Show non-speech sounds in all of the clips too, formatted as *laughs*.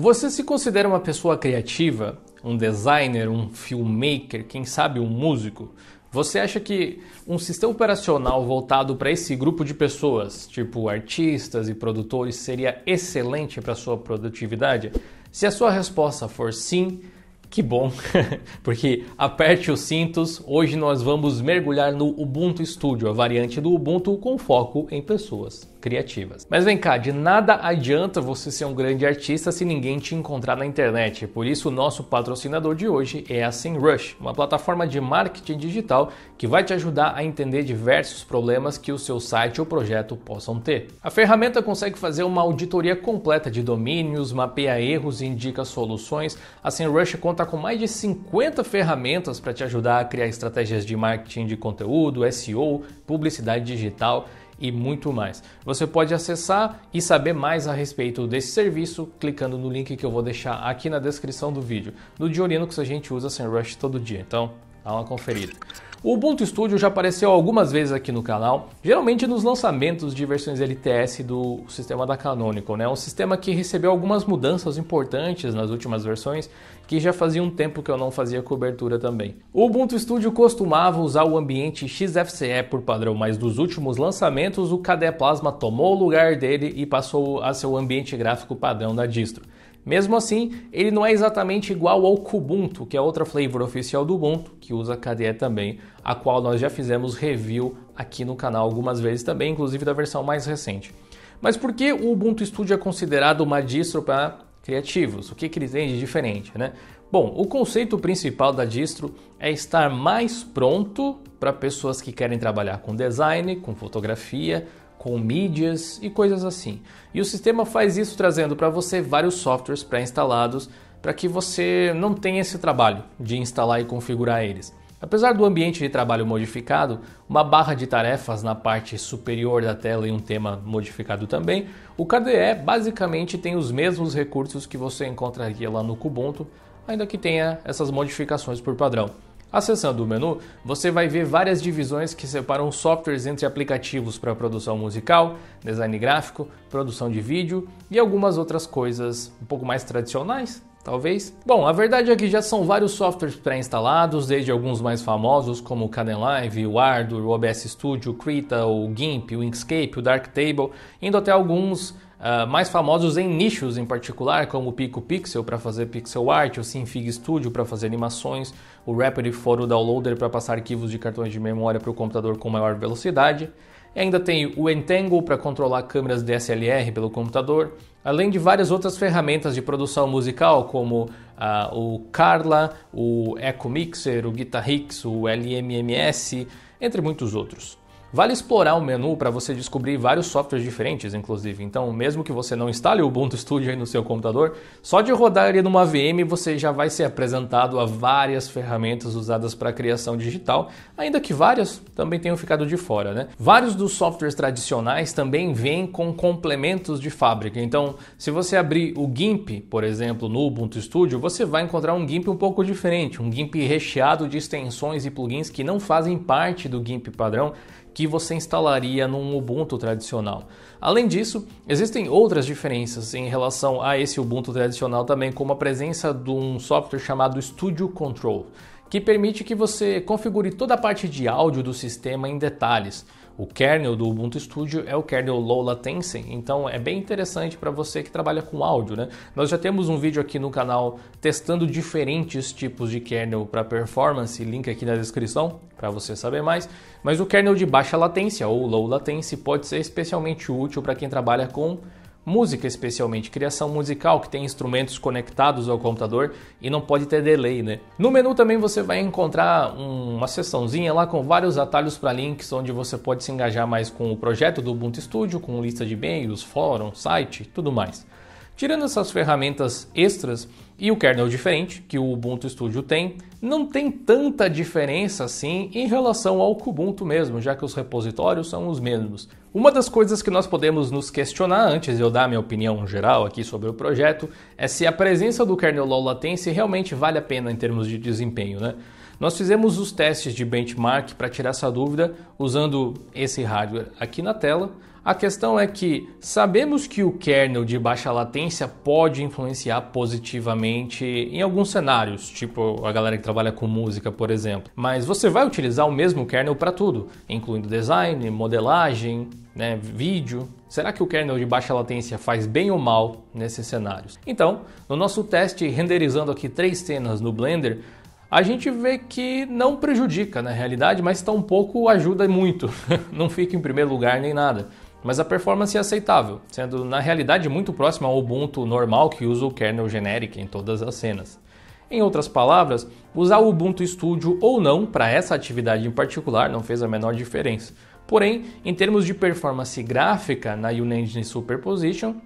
Você se considera uma pessoa criativa, um designer, um filmmaker, quem sabe um músico? Você acha que um sistema operacional voltado para esse grupo de pessoas, tipo artistas e produtores, seria excelente para sua produtividade? Se a sua resposta for sim, que bom, *laughs* porque aperte os cintos, hoje nós vamos mergulhar no Ubuntu Studio, a variante do Ubuntu com foco em pessoas criativas. Mas vem cá, de nada adianta você ser um grande artista se ninguém te encontrar na internet. Por isso, o nosso patrocinador de hoje é a SEMrush, uma plataforma de marketing digital que vai te ajudar a entender diversos problemas que o seu site ou projeto possam ter. A ferramenta consegue fazer uma auditoria completa de domínios, mapeia erros e indica soluções. A SEMrush conta contar tá com mais de 50 ferramentas para te ajudar a criar estratégias de marketing de conteúdo, SEO, publicidade digital e muito mais. Você pode acessar e saber mais a respeito desse serviço clicando no link que eu vou deixar aqui na descrição do vídeo. No que a gente usa rush todo dia, então Dá uma conferida. O Ubuntu Studio já apareceu algumas vezes aqui no canal, geralmente nos lançamentos de versões LTS do sistema da Canonical, né? Um sistema que recebeu algumas mudanças importantes nas últimas versões, que já fazia um tempo que eu não fazia cobertura também. O Ubuntu Studio costumava usar o ambiente XFCE por padrão, mas dos últimos lançamentos o KDE Plasma tomou o lugar dele e passou a ser o ambiente gráfico padrão da distro. Mesmo assim, ele não é exatamente igual ao Kubuntu, que é outra flavor oficial do Ubuntu, que usa KDE também, a qual nós já fizemos review aqui no canal algumas vezes também, inclusive da versão mais recente. Mas por que o Ubuntu Studio é considerado uma distro para criativos? O que, que ele tem de diferente, né? Bom, o conceito principal da distro é estar mais pronto para pessoas que querem trabalhar com design, com fotografia, com mídias e coisas assim. E o sistema faz isso trazendo para você vários softwares pré-instalados para que você não tenha esse trabalho de instalar e configurar eles. Apesar do ambiente de trabalho modificado, uma barra de tarefas na parte superior da tela e um tema modificado também, o KDE basicamente tem os mesmos recursos que você encontraria lá no Kubuntu, ainda que tenha essas modificações por padrão. Acessando o menu, você vai ver várias divisões que separam softwares entre aplicativos para produção musical, design gráfico, produção de vídeo e algumas outras coisas um pouco mais tradicionais, talvez? Bom, a verdade é que já são vários softwares pré-instalados, desde alguns mais famosos como o Live, o Ardor, o OBS Studio, o Krita, o GIMP, o Inkscape, o Darktable, indo até alguns uh, mais famosos em nichos em particular, como o Pico Pixel para fazer pixel art, o Synfig Studio para fazer animações, o Rapid Photo Downloader para passar arquivos de cartões de memória para o computador com maior velocidade. E ainda tem o Entangle para controlar câmeras DSLR pelo computador, além de várias outras ferramentas de produção musical, como uh, o Carla, o Echo Mixer, o Guitar Hicks, o LMMS, entre muitos outros. Vale explorar o menu para você descobrir vários softwares diferentes, inclusive. Então, mesmo que você não instale o Ubuntu *laughs* Studio aí no seu computador, só de rodar ele numa VM você já vai ser apresentado a várias ferramentas usadas para criação digital, ainda que várias também tenham ficado de fora, né? Vários dos softwares tradicionais também vêm com complementos de fábrica. Então, se você abrir o GIMP, por exemplo, no Ubuntu Studio, você vai encontrar um GIMP um pouco diferente, um GIMP recheado de extensões e plugins que não fazem parte do GIMP padrão que você instalaria num Ubuntu tradicional. Além disso, existem outras diferenças em relação a esse Ubuntu tradicional também, como a presença de um software chamado Studio Control que permite que você configure toda a parte de áudio do sistema em detalhes. O kernel do Ubuntu Studio é o kernel low latency, então é bem interessante para você que trabalha com áudio, né? Nós já temos um vídeo aqui no canal testando diferentes tipos de kernel para performance, link aqui na descrição para você saber mais, mas o kernel de baixa latência ou low latency pode ser especialmente útil para quem trabalha com música especialmente, criação musical que tem instrumentos conectados ao computador e não pode ter delay, né? No menu também você vai encontrar uma seçãozinha lá com vários atalhos para links onde você pode se engajar mais com o projeto do Ubuntu Studio, com lista de e-mails, fórum, site, tudo mais. Tirando essas ferramentas extras e o kernel diferente que o Ubuntu Studio tem, não tem tanta diferença assim em relação ao Kubuntu mesmo, já que os repositórios são os mesmos. Uma das coisas que nós podemos nos questionar antes de eu dar minha opinião geral aqui sobre o projeto é se a presença do kernel low latency realmente vale a pena em termos de desempenho, né? Nós fizemos os testes de benchmark para tirar essa dúvida usando esse hardware aqui na tela a questão é que sabemos que o kernel de baixa latência pode influenciar positivamente em alguns cenários, tipo a galera que trabalha com música, por exemplo. Mas você vai utilizar o mesmo kernel para tudo, incluindo design, modelagem, né, vídeo. Será que o kernel de baixa latência faz bem ou mal nesses cenários? Então, no nosso teste renderizando aqui três cenas no Blender, a gente vê que não prejudica na realidade, mas tampouco ajuda muito. *laughs* não fica em primeiro lugar nem nada mas a performance é aceitável, sendo na realidade muito próxima ao Ubuntu normal que usa o kernel generic em todas as cenas. Em outras palavras, usar o Ubuntu Studio ou não para essa atividade em particular não fez a menor diferença. Porém, em termos de performance gráfica na Unengine Superposition,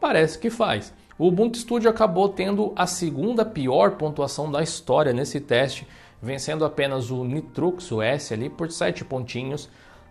parece que faz. O Ubuntu Studio acabou tendo a segunda pior pontuação da história nesse teste, vencendo apenas o Nitrux OS ali por 7 pontinhos.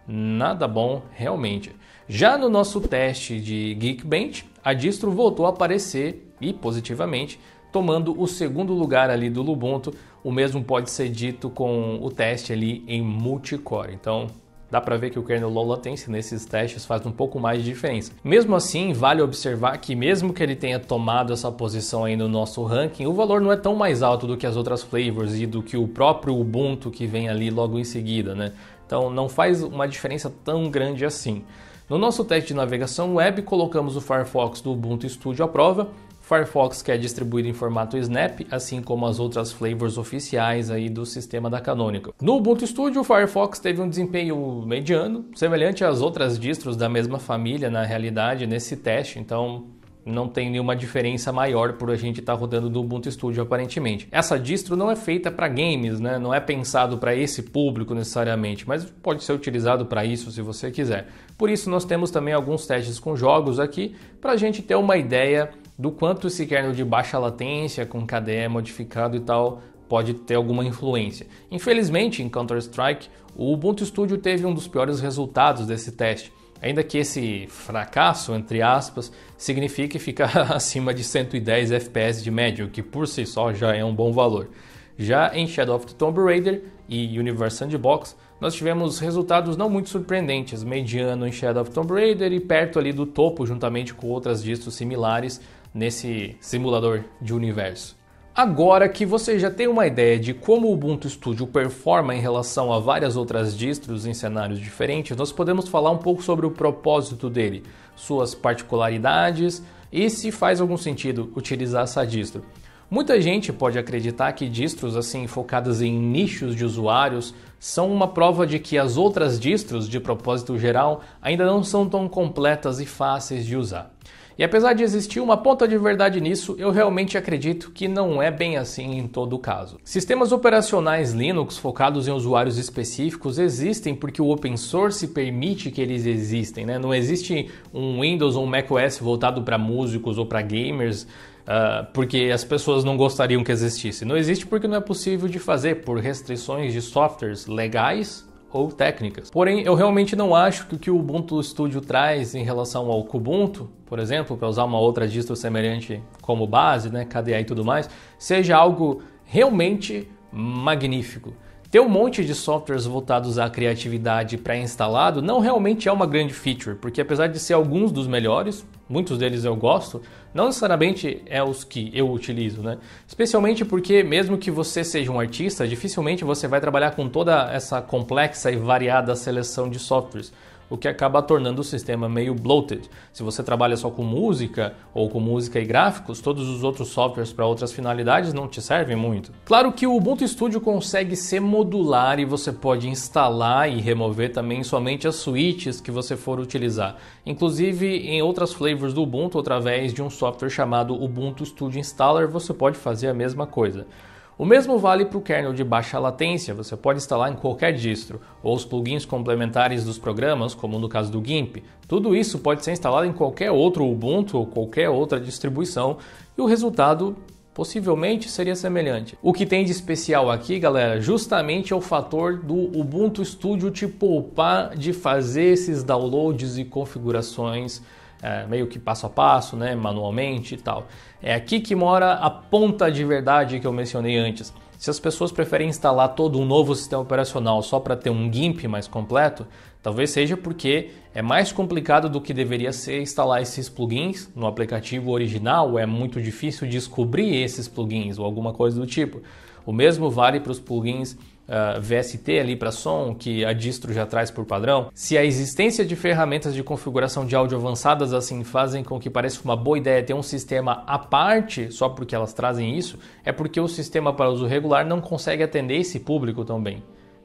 Nada bom, realmente. Já no nosso teste de Geekbench, a distro voltou a aparecer e positivamente, tomando o segundo lugar ali do Lubuntu. O mesmo pode ser dito com o teste ali em multicore. Então, dá para ver que o kernel low latency nesses testes faz um pouco mais de diferença. Mesmo assim, vale observar que mesmo que ele tenha tomado essa posição aí no nosso ranking, o valor não é tão mais alto do que as outras flavors e do que o próprio Ubuntu que vem ali logo em seguida, né? Então não faz uma diferença tão grande assim. No nosso teste de navegação web, colocamos o Firefox do Ubuntu Studio à prova. Firefox que é distribuído em formato Snap, assim como as outras flavors oficiais aí do sistema da Canonical. No Ubuntu Studio, o Firefox teve um desempenho mediano, semelhante às outras distros da mesma família na realidade nesse teste, então não tem nenhuma diferença maior por a gente estar tá rodando do Ubuntu Studio aparentemente. Essa distro não é feita para games, né? não é pensado para esse público necessariamente, mas pode ser utilizado para isso se você quiser. Por isso nós temos também alguns testes com jogos aqui para a gente ter uma ideia do quanto esse kernel de baixa latência com KDE modificado e tal pode ter alguma influência. Infelizmente, em Counter-Strike, o Ubuntu Studio teve um dos piores resultados desse teste ainda que esse fracasso, entre aspas, signifique ficar *laughs* acima de 110 FPS de médio, que por si só já é um bom valor. Já em Shadow of the Tomb Raider e Universe Sandbox, nós tivemos resultados não muito surpreendentes, mediano em Shadow of Tomb Raider e perto ali do topo, juntamente com outras distros similares nesse simulador de universo. Agora que você já tem uma ideia de como o Ubuntu Studio performa em relação a várias outras distros em cenários diferentes, nós podemos falar um pouco sobre o propósito dele, suas particularidades e se faz algum sentido utilizar essa distro. Muita gente pode acreditar que distros assim focadas em nichos de usuários são uma prova de que as outras distros de propósito geral ainda não são tão completas e fáceis de usar. E apesar de existir uma ponta de verdade nisso, eu realmente acredito que não é bem assim em todo caso. Sistemas operacionais Linux focados em usuários específicos existem porque o open source permite que eles existem, né? Não existe um Windows ou um macOS voltado para músicos ou para gamers. Uh, porque as pessoas não gostariam que existisse. Não existe porque não é possível de fazer por restrições de softwares legais ou técnicas. Porém, eu realmente não acho que o que o Ubuntu Studio traz em relação ao Kubuntu, por exemplo, para usar uma outra distro semelhante como base, né, KDE e tudo mais, seja algo realmente magnífico. Ter um monte de softwares voltados à criatividade pré-instalado não realmente é uma grande feature, porque apesar de ser alguns dos melhores, muitos deles eu gosto, não necessariamente é os que eu utilizo, né? Especialmente porque mesmo que você seja um artista, dificilmente você vai trabalhar com toda essa complexa e variada seleção de softwares o que acaba tornando o sistema meio bloated. Se você trabalha só com música ou com música e gráficos, todos os outros softwares para outras finalidades não te servem muito. Claro que o Ubuntu Studio consegue ser modular e você pode instalar e remover também somente as switches que você for utilizar, inclusive em outras flavors do Ubuntu através de um software chamado Ubuntu Studio Installer, você pode fazer a mesma coisa. O mesmo vale para o kernel de baixa latência, você pode instalar em qualquer distro, ou os plugins complementares dos programas, como no caso do GIMP. Tudo isso pode ser instalado em qualquer outro Ubuntu ou qualquer outra distribuição, e o resultado possivelmente seria semelhante. O que tem de especial aqui, galera, justamente é o fator do Ubuntu Studio te poupar de fazer esses downloads e configurações é, meio que passo a passo, né, manualmente e tal. É aqui que mora a ponta de verdade que eu mencionei antes. Se as pessoas preferem instalar todo um novo sistema operacional só para ter um GIMP mais completo, talvez seja porque é mais complicado do que deveria ser instalar esses plugins no aplicativo original, é muito difícil descobrir esses plugins ou alguma coisa do tipo. O mesmo vale para os plugins ah, VST ali para som, que a distro já traz por padrão, se a existência de ferramentas de configuração de áudio avançadas assim fazem com que pareça uma boa ideia ter um sistema à parte só porque elas trazem isso, é porque o sistema para uso regular não consegue atender esse público também.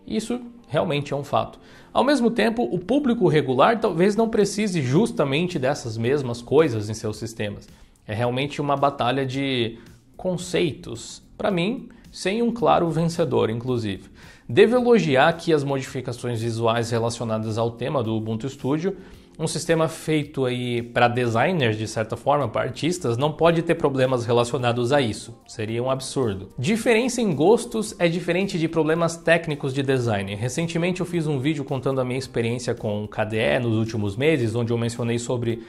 Isso realmente é um fato. Ao mesmo tempo, o público regular talvez não precise justamente dessas mesmas coisas em seus sistemas. É realmente uma batalha de conceitos. Para mim, sem um claro vencedor, inclusive. Devo elogiar aqui as modificações visuais relacionadas ao tema do Ubuntu Studio. Um sistema feito aí para designers, de certa forma, para artistas, não pode ter problemas relacionados a isso. Seria um absurdo. Diferença em gostos é diferente de problemas técnicos de design. Recentemente eu fiz um vídeo contando a minha experiência com o KDE nos últimos meses, onde eu mencionei sobre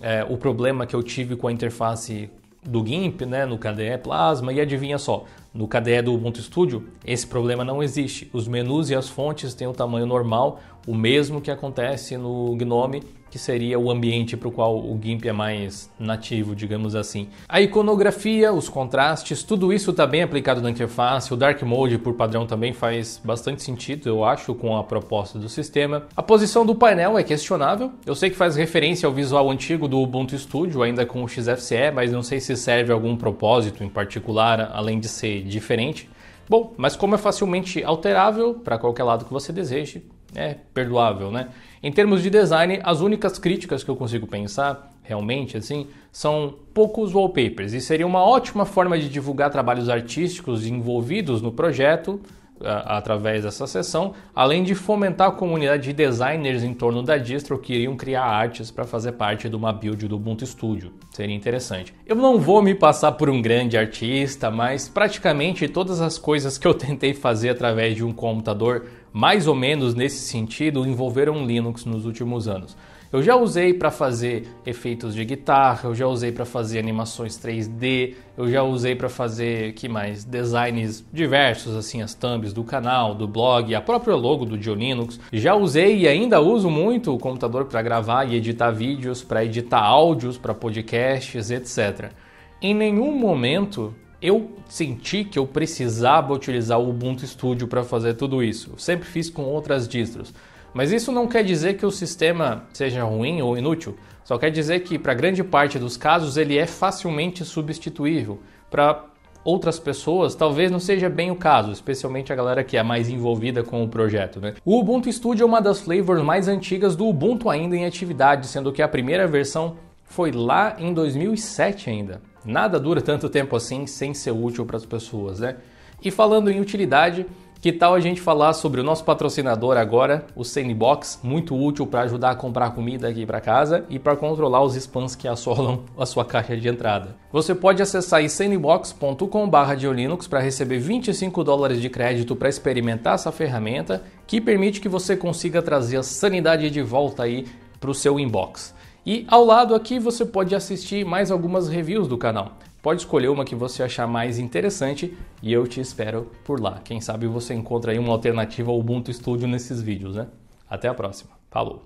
é, o problema que eu tive com a interface do GIMP, né, no KDE Plasma, e adivinha só, no KDE do Ubuntu Studio, esse problema não existe. Os menus e as fontes têm o um tamanho normal, o mesmo que acontece no GNOME, que seria o ambiente para o qual o GIMP é mais nativo, digamos assim. A iconografia, os contrastes, tudo isso está bem aplicado na interface. O Dark Mode, por padrão, também faz bastante sentido, eu acho, com a proposta do sistema. A posição do painel é questionável. Eu sei que faz referência ao visual antigo do Ubuntu Studio, ainda com o XFCE, mas não sei se serve a algum propósito em particular, além de ser diferente. Bom, mas como é facilmente alterável para qualquer lado que você deseje, é perdoável, né? Em termos de design, as únicas críticas que eu consigo pensar, realmente assim, são poucos wallpapers e seria uma ótima forma de divulgar trabalhos artísticos envolvidos no projeto através dessa sessão, além de fomentar a comunidade de designers em torno da distro que iriam criar artes para fazer parte de uma build do Ubuntu Studio. Seria interessante. Eu não vou me passar por um grande artista, mas praticamente todas as coisas que eu *laughs* tentei fazer através de um computador mais ou menos nesse sentido envolveram Linux nos últimos anos. Eu já usei para fazer efeitos de guitarra, eu já usei para fazer animações 3D, eu já usei para fazer que mais designs diversos assim as thumbs do canal, do blog, a própria logo do Linux. Já usei e ainda uso muito o computador para gravar e editar vídeos, para editar áudios para podcasts, etc. Em nenhum momento eu senti que eu precisava utilizar o Ubuntu Studio para fazer tudo isso. Eu sempre fiz com outras distros. Mas isso não quer dizer que o sistema seja ruim ou inútil, só quer dizer que, para grande parte dos casos, ele é facilmente substituível. Para outras pessoas, talvez não seja bem o caso, especialmente a galera que é mais envolvida com o projeto. Né? O Ubuntu Studio é uma das flavors mais antigas do Ubuntu ainda em atividade, sendo que a primeira versão foi lá em 2007 ainda. Nada dura tanto tempo assim sem ser útil para as pessoas, né? E falando em utilidade, que tal a gente falar sobre o nosso patrocinador agora, o Sandbox, muito útil para ajudar a comprar comida aqui para casa e para controlar os spams que assolam *laughs* a sua caixa de entrada. Você pode acessar sandboxcom linux para receber 25 dólares de crédito para experimentar essa ferramenta, que permite que você consiga trazer a sanidade de volta aí para o seu inbox. E ao lado aqui você pode assistir mais algumas reviews do canal pode escolher uma que você achar mais interessante e eu te espero por lá. Quem sabe você encontra aí uma alternativa ao Ubuntu Studio nesses vídeos, né? Até a próxima. Falou!